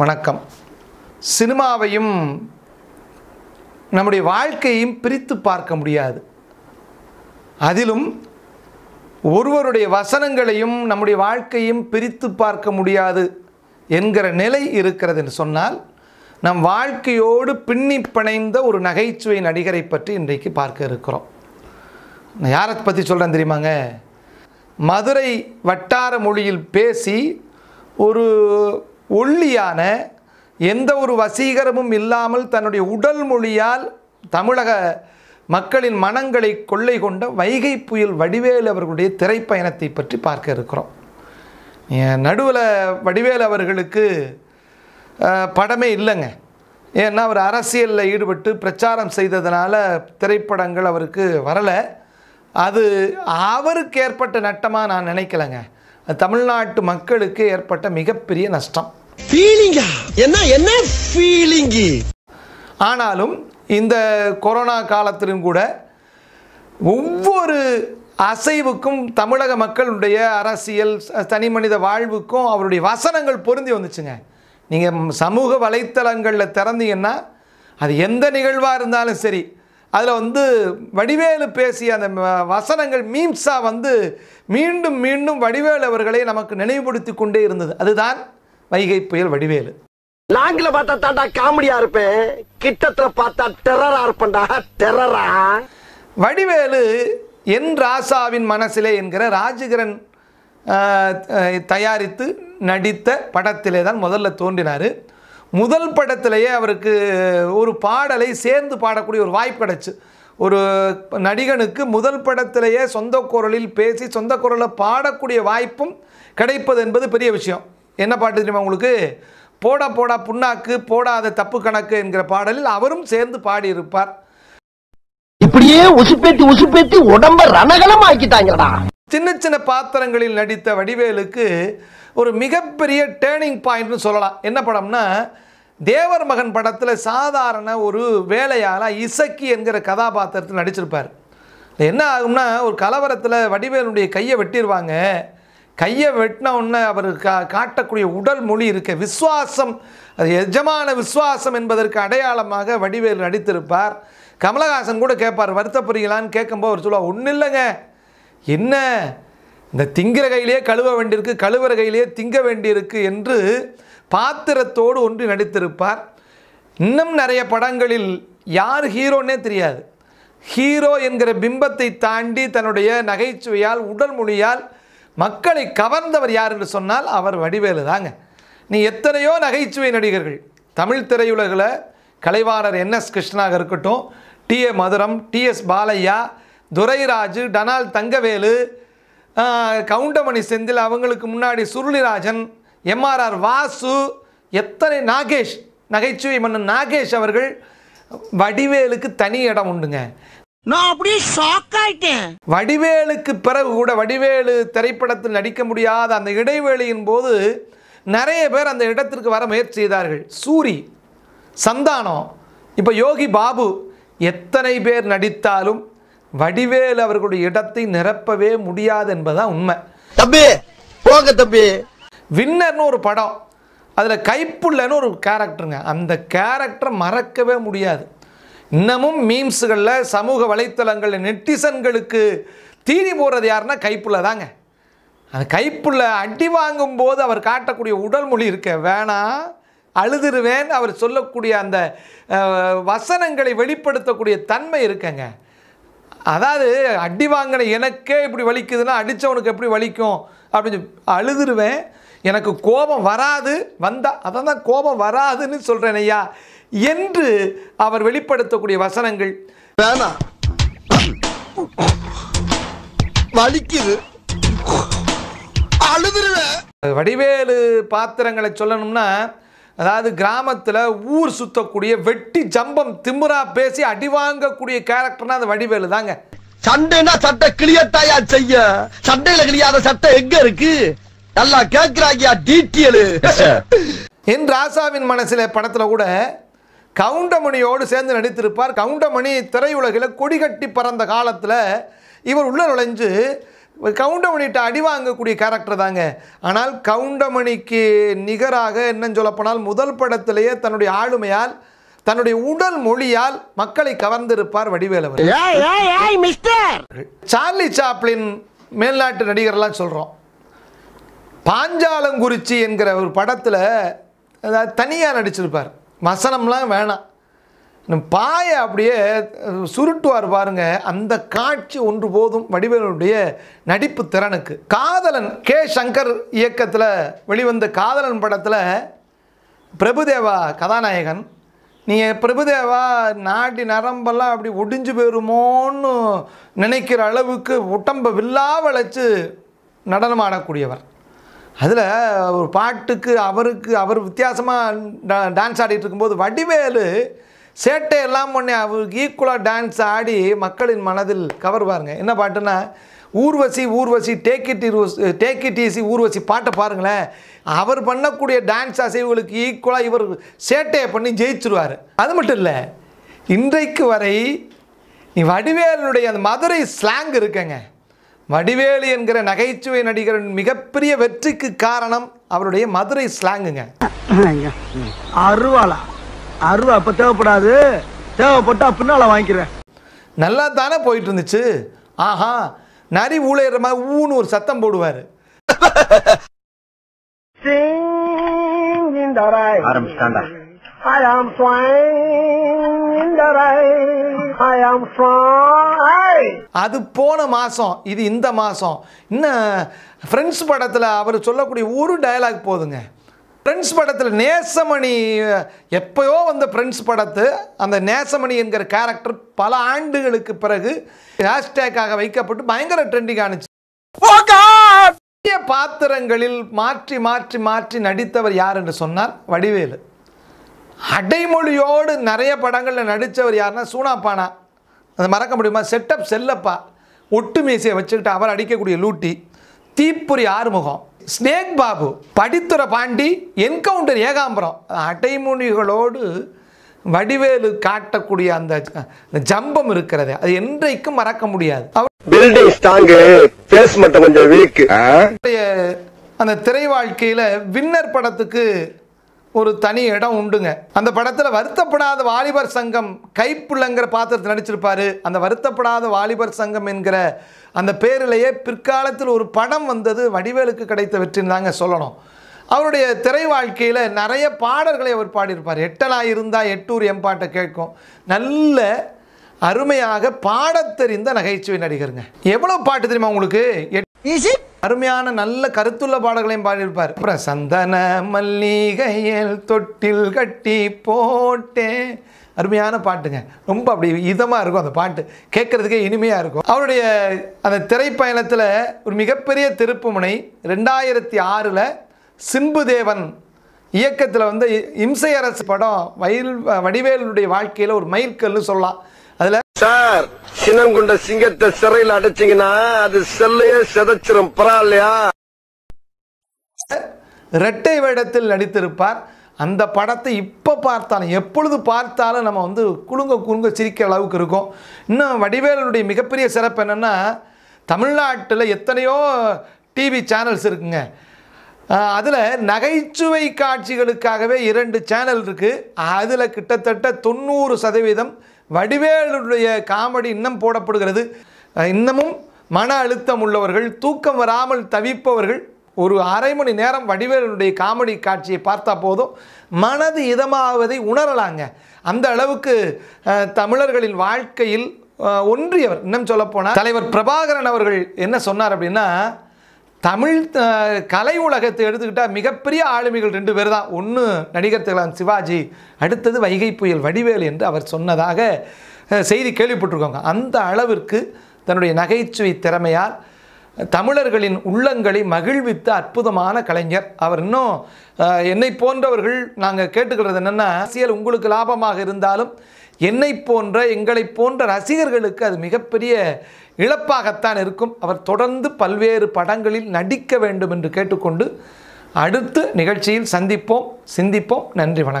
வணக்கம் சினிமாவையும் நம்முடைய வாழ்க்கையையும் பிரித்து பார்க்க முடியாது அதிலும் ஒருவருடைய வசனங்களையும் நம்முடைய வாழ்க்கையும் பிரித்து பார்க்க முடியாது என்கிற நிலை இருக்கிறது என்று சொன்னால் நம் வாழ்க்கையோடு பின்னி பிணைந்த ஒரு நகைச்சுவை நடிகரை பற்றி இன்றைக்கு பார்க்க இருக்கிறோம் நான் யாரை பற்றி சொல்கிறேன் தெரியுமாங்க மதுரை வட்டார மொழியில் பேசி ஒரு ஒல்லியான எந்த ஒரு வசீகரமும் இல்லாமல் தன்னுடைய உடல் மொழியால் தமிழக மக்களின் மனங்களை கொள்ளை கொண்ட வைகை புயல் வடிவேல் அவர்களுடைய திரைப்பயணத்தை பற்றி பார்க்க இருக்கிறோம் நடுவில் வடிவேல் அவர்களுக்கு படமே இல்லைங்க ஏன்னா அவர் அரசியலில் ஈடுபட்டு பிரச்சாரம் செய்ததுனால திரைப்படங்கள் அவருக்கு வரலை அது அவருக்கு ஏற்பட்ட நட்டமாக நான் நினைக்கலைங்க தமிழ்நாட்டு மக்களுக்கு ஏற்பட்ட மிகப்பெரிய நஷ்டம் ஃபீலிங்கா என்ன என்ன ஃபீலிங்கு ஆனாலும் இந்த கொரோனா காலத்திலும் கூட ஒவ்வொரு அசைவுக்கும் தமிழக மக்களுடைய அரசியல் தனி மனித வாழ்வுக்கும் அவருடைய வசனங்கள் பொருந்தி வந்துச்சுங்க நீங்கள் சமூக வலைத்தளங்களில் திறந்தீங்கன்னா அது எந்த நிகழ்வாக இருந்தாலும் சரி அதில் வந்து வடிவேலு பேசிய அந்த வசனங்கள் மீம்ஸாக வந்து மீண்டும் மீண்டும் வடிவேலு அவர்களை நமக்கு நினைவுபடுத்தி கொண்டே இருந்தது அதுதான் வைகை புயல் வடிவேலு நாங்கள பார்த்தா தாண்டா காமெடியா இருப்பேன் கிட்டத்துல பார்த்தா டெரரா இருப்பண்டா டெரரா வடிவேலு என் ராசாவின் மனசிலே என்கிற ராஜகிரன் தயாரித்து நடித்த படத்திலே தான் முதல்ல தோன்றினார் முதல் படத்திலேயே அவருக்கு ஒரு பாடலை சேர்ந்து பாடக்கூடிய ஒரு வாய்ப்பு கிடச்சி ஒரு நடிகனுக்கு முதல் படத்திலேயே சொந்த குரலில் பேசி சொந்த குரலில் பாடக்கூடிய வாய்ப்பும் கிடைப்பது என்பது பெரிய விஷயம் என்ன பாட்டு தெரியுமா உங்களுக்கு போட போடா புண்ணாக்கு போடாத தப்பு கணக்கு என்கிற பாடலில் அவரும் சேர்ந்து பாடியிருப்பார் இப்படியே உசுப்பேத்தி உசுப்பேத்தி உடம்ப ரணகலம் ஆக்கிட்டாங்கடா சின்ன சின்ன பாத்திரங்களில் நடித்த வடிவேலுக்கு ஒரு மிகப்பெரிய டேர்னிங் பாயிண்ட்னு சொல்லலாம் என்ன படம்னா தேவர் மகன் படத்தில் சாதாரண ஒரு வேலையால் இசக்கி என்கிற கதாபாத்திரத்தில் நடிச்சிருப்பார் என்ன ஆகும்னா ஒரு கலவரத்தில் வடிவேலுடைய கையை வெட்டிடுவாங்க கையை வெட்டின உடனே அவர் கா காட்டக்கூடிய உடல் மொழி இருக்க விஸ்வாசம் அது எஜமான விஸ்வாசம் என்பதற்கு அடையாளமாக வடிவேல் நடித்திருப்பார் கமலஹாசன் கூட கேட்பார் வருத்தப்படுறீங்களான்னு கேட்கும்போது அவர் சொல்லுவார் ஒன்றும் இல்லைங்க என்ன இந்த திங்கிற கையிலேயே கழுவ வேண்டியிருக்கு கழுவுற கையிலேயே திங்க வேண்டியிருக்கு என்று பாத்திரத்தோடு ஒன்று நடித்திருப்பார் இன்னும் நிறைய படங்களில் யார் ஹீரோன்னே தெரியாது ஹீரோ என்கிற பிம்பத்தை தாண்டி தன்னுடைய நகைச்சுவையால் உடல் மொழியால் மக்களை கவர்ந்தவர் யார் என்று சொன்னால் அவர் வடிவேலு தாங்க நீ எத்தனையோ நகைச்சுவை நடிகர்கள் தமிழ் திரையுலகில் கலைவாளர் என் எஸ் கிருஷ்ணாக இருக்கட்டும் T A Mathuram T S Balaiah Durairaju Danal Thangavelu Goundamani Senthil அவங்களுக்கு முன்னாடி சுருளிராஜன் எம்ஆர்ஆர் வாசு எத்தனை நாகேஷ் நகைச்சுவை மன்னன் நாகேஷ் அவர்கள் வடிவேலுக்கு தனி இடம் உண்டுங்க நான் அப்படியே ஷாக் ஆயிட்டேன் வடிவேலுக்கு பிறகு கூட வடிவேலு திரைப்படத்தில் நடிக்க முடியாத அந்த இடைவேளையின் போது நிறைய பேர் அந்த இடத்திற்கு வர முயற்சி செய்தார்கள் சூரி சந்தானம் இப்போ யோகி பாபு எத்தனை பேர் நடித்தாலும் வடிவேல் அவர்களுடைய இடத்தை நிரப்பவே முடியாது என்பதுதான் உண்மை தம்பி போக தம்பி வின்னர்னு ஒரு படம் அதில் கைப்புள்ளன்னு ஒரு கேரக்டருங்க அந்த கேரக்டரை மறக்கவே முடியாது இன்னமும் மீம்ஸுகளில் சமூக வலைத்தளங்களில் நெட்டிசன்களுக்கு தீனி போடுறது யாருன்னா கைப்புள்ள தாங்க அந்த கைப்புள்ள அடி வாங்கும்போது அவர் காட்டக்கூடிய உடல் மொழி இருக்க வேணாம் அழுதுருவேன் அவர் சொல்லக்கூடிய அந்த வசனங்களை வெளிப்படுத்தக்கூடிய தன்மை இருக்கங்க அதாவது அடி வாங்கின எனக்கே இப்படி வலிக்குதுன்னா அடித்தவனுக்கு எப்படி வலிக்கும் அப்படின்னு அழுதுருவேன் எனக்கு கோபம் வராது வந்தால் அதான் தான் கோபம் வராதுன்னு சொல்கிறேன் ஐயா என்று அவர் வெளிப்படுத்தக்கூடிய வசனங்கள் வேணாம் வலிக்குது வடிவேலு பாத்திரங்களை சொல்லணும்னா அதாவது கிராமத்தில் ஊர் சுத்தக்கூடிய வெட்டி ஜம்பம் திமுறா பேசி அடி வாங்கக்கூடிய கேரக்டர்னா அது வடிவேலு தாங்க சண்டைனா சட்டை கிளியத்தாயா செய்ய சண்டையில கிளியாத சட்டை எங்க இருக்கு நல்லா கேட்கிறாங்க என் ராசாவின் மனசில் படத்துல கூட கவுண்டமணியோடு சேர்ந்து நடித்திருப்பார் கவுண்டமணி திரையுலகில் கொடிகட்டி பறந்த காலத்தில் இவர் உள்ளே நுழைஞ்சு கவுண்டமணிகிட்ட அடி வாங்கக்கூடிய கேரக்டர் தாங்க ஆனால் கவுண்டமணிக்கு நிகராக என்னன்னு சொல்லப்போனால் முதல் படத்திலேயே தன்னுடைய ஆளுமையால் தன்னுடைய உடல் மொழியால் மக்களை கவர்ந்திருப்பார் வடிவேலவர் சார்லி சாப்ளின் மேல்நாட்டு நடிகர்லாம் சொல்கிறோம் பாஞ்சாலங்குறிச்சி என்கிற ஒரு படத்தில் தனியாக நடிச்சிருப்பார் மசனம்லாம் வேணாம் பாய அப்படியே சுருட்டுவார் பாருங்க அந்த காட்சி ஒன்று போதும் வடிவேலுடைய நடிப்பு திறனுக்கு காதலன் கே சங்கர் இயக்கத்தில் வெளிவந்த காதலன் படத்தில் பிரபுதேவா கதாநாயகன் நீங்கள் பிரபுதேவா நாட்டி நரம்பெல்லாம் அப்படி ஒடிஞ்சு போயிருமோன்னு நினைக்கிற அளவுக்கு உடம்பை வில்லாவழைச்சு நடனமாடக்கூடியவர் அதில் ஒரு பாட்டுக்கு அவருக்கு அவர் வித்தியாசமாக டான்ஸ் ஆடிட்டு இருக்கும்போது வடிவேலு சேட்டை எல்லாம் பண்ணி அவருக்கு ஈக்குவலாக டான்ஸ் ஆடி மக்களின் மனதில் கவர்வாருங்க என்ன பாட்டுன்னா Urvashi Urvashi take it take it easy Urvashi பாட்டை பாருங்களேன் அவர் பண்ணக்கூடிய டான்ஸ் அசைவுகளுக்கு ஈக்குவலாக இவர் சேட்டையை பண்ணி ஜெயிச்சிருவார் அது மட்டும் இல்லை இன்றைக்கு வரை நீ வடிவேலனுடைய அந்த மதுரை ஸ்லாங் இருக்குங்க வடிவேலு என்கிற நகைச்சுவை நடிகரின் மிகப்பெரிய வெற்றிக்கு காரணம் அவருடைய மதுரை ஸ்லாங்குங்க அருவாளா அருவா அப்போ தேவைப்படாது தேவைப்பட்டா பின்னால் வாங்கிக்கிறேன் நல்லா தானே போயிட்டு இருந்துச்சு ஆஹா நரி ஊழையிற மாதிரி ஊன்னு ஒரு சத்தம் போடுவார் ஆரம்பிச்சிட்டாண்டா I am flying in the rain. I am flying. அது போன மாதம் இது இந்த மாதம் இன்னும் ஃப்ரெண்ட்ஸ் படத்தில் அவர் சொல்லக்கூடிய ஒரு டயலாக் போதுங்க ஃப்ரெண்ட்ஸ் படத்தில் நேசமணி எப்போயோ வந்த ஃப்ரெண்ட்ஸ் படத்து அந்த நேசமணி என்கிற கேரக்டர் பல ஆண்டுகளுக்கு பிறகு ஹேஷ்டேக்காக வைக்கப்பட்டு பயங்கர ட்ரெண்டிங் ஆணுச்சு பாத்திரங்களில் மாற்றி மாற்றி மாற்றி நடித்தவர் யார் என்று சொன்னார் வடிவேலு அடைமொழியோடு நிறைய படங்களில் நடித்தவர் யாருன்னா சூனாப்பானா அதை மறக்க முடியுமா செட்டப் செல்லப்பா ஒட்டு மீசையை வச்சுக்கிட்டு அவர் அடிக்கக்கூடிய லூட்டி தீப்புரி ஆறுமுகம் ஸ்னேக் பாபு படித்துறை பாண்டி என்கவுண்டர் ஏகாம்பரம் அடைமொழிகளோடு வடிவேலு காட்டக்கூடிய அந்த ஜம்பம் இருக்கிறது அது என்றைக்கும் மறக்க முடியாது பில்டிங் ஸ்ட்ராங்கு பேஸ் மட்டும் கொஞ்சம் அந்த திரை வாழ்க்கையில் வின்னர் படத்துக்கு ஒரு தனி இடம் உண்டுங்க அந்த படத்தில் வருத்தப்படாத வாலிபர் சங்கம் கைப்புள்ளங்கிற பாத்திரத்தில் நடிச்சிருப்பாரு அந்த வருத்தப்படாத வாலிபர் சங்கம் என்கிற அந்த பேரிலேயே பிற்காலத்தில் ஒரு படம் வந்தது வடிவேலுக்கு கிடைத்த வெற்றின்னு தாங்க சொல்லணும் அவருடைய திரை வாழ்க்கையில் நிறைய பாடல்களை அவர் பாடியிருப்பார் எட்டலாக இருந்தால் எட்டூர் எம்பாட்டை கேட்கும் நல்ல அருமையாக தெரிந்த நகைச்சுவை நடிகருங்க எவ்வளோ பாட்டு தெரியுமா உங்களுக்கு அருமையான நல்ல கருத்துள்ள பாடல்களையும் பாடியிருப்பார் அப்புறம் சந்தன மல்லிகையில் தொட்டில் கட்டி போட்டே அருமையான பாட்டுங்க ரொம்ப அப்படி இதமாக இருக்கும் அந்த பாட்டு கேட்குறதுக்கே இனிமையாக இருக்கும் அவருடைய அந்த திரைப்பயணத்தில் ஒரு மிகப்பெரிய திருப்புமுனை ரெண்டாயிரத்தி ஆறில் சிம்பு தேவன் இயக்கத்தில் வந்து இம்சை அரசு படம் வயல் வடிவேலுடைய வாழ்க்கையில் ஒரு மயில்கல்னு சொல்லலாம் சார் சின்னம் கொண்ட சிங்கத்தை சிறையில் அடைச்சிங்கன்னா அது செல்லையே செதைச்சிரும் பரவாயில்லையா ரெட்டை வேடத்தில் நடித்திருப்பார் அந்த படத்தை இப்போ பார்த்தாலும் எப்பொழுது பார்த்தாலும் நம்ம வந்து குலுங்க குலுங்க சிரிக்கிற அளவுக்கு இருக்கும் இன்னும் வடிவேலனுடைய மிகப்பெரிய சிறப்பு என்னென்னா தமிழ்நாட்டில் எத்தனையோ டிவி சேனல்ஸ் இருக்குங்க அதில் நகைச்சுவை காட்சிகளுக்காகவே இரண்டு சேனல் இருக்குது அதில் கிட்டத்தட்ட தொண்ணூறு சதவீதம் வடிவேலுடைய காமெடி இன்னும் போடப்படுகிறது இன்னமும் மன அழுத்தம் உள்ளவர்கள் தூக்கம் வராமல் தவிப்பவர்கள் ஒரு அரை மணி நேரம் வடிவேலனுடைய காமெடி காட்சியை பார்த்தா போதும் மனது இதமாவதை உணரலாங்க அந்த அளவுக்கு தமிழர்களின் வாழ்க்கையில் ஒன்றியவர் இன்னும் சொல்லப்போனால் தலைவர் பிரபாகரன் அவர்கள் என்ன சொன்னார் அப்படின்னா தமிழ் கலை உலகத்தை எடுத்துக்கிட்டால் மிகப்பெரிய ஆளுமைகள் ரெண்டு பேர் தான் ஒன்று நடிகர் திகழாம் சிவாஜி அடுத்தது வைகை புயல் வடிவேல் என்று அவர் சொன்னதாக செய்தி கேள்விப்பட்டிருக்கோங்க அந்த அளவிற்கு தன்னுடைய நகைச்சுவை திறமையால் தமிழர்களின் உள்ளங்களை மகிழ்வித்த அற்புதமான கலைஞர் அவர் இன்னும் என்னை போன்றவர்கள் நாங்கள் கேட்டுக்கிறது என்னென்னா அரசியல் உங்களுக்கு லாபமாக இருந்தாலும் என்னை போன்ற எங்களை போன்ற ரசிகர்களுக்கு அது மிகப்பெரிய இழப்பாகத்தான் இருக்கும் அவர் தொடர்ந்து பல்வேறு படங்களில் நடிக்க வேண்டும் என்று கேட்டுக்கொண்டு அடுத்து நிகழ்ச்சியில் சந்திப்போம் சிந்திப்போம் நன்றி வணக்கம்